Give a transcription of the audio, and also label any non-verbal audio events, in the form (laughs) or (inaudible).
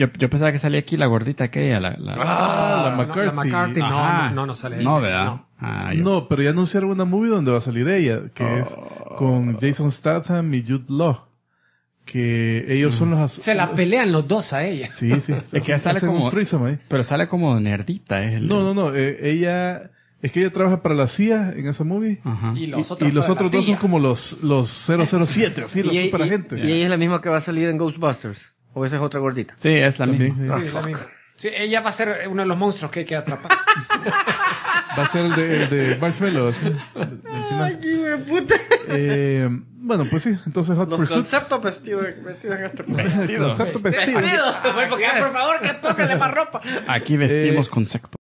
Yo, pensaba que salía aquí la gordita aquella, la, la, ah, ah, la McCarthy. La McCarthy, no, no, sale No, No. Ah, no. pero ya anunciaron una movie donde va a salir ella, que oh. es con Jason Statham y Jude Law. Que ellos son mm. los... Se la pelean los dos a ella. Sí, sí. (laughs) es que sale como... Ahí. Pero sale como nerdita. Es No, no, no. Eh, ella... Es que ella trabaja para la CIA en esa movie. Y los otros, dos son como los, los 007, así, (laughs) los y, y, ella es la misma que va a salir en Ghostbusters. ¿O esa es otra gordita? Sí, es la, misma. Sí, es la misma. Sí, ella va a ser uno de los monstruos que hay que atrapar. (laughs) va a ser el de, el de Marshmallows. puta. Eh, bueno, pues sí, entonces Los conceptos Concepto vestido, vestido en este vestido. vestido. vestido. por favor, que toque de más ropa. Aquí vestimos eh, concepto.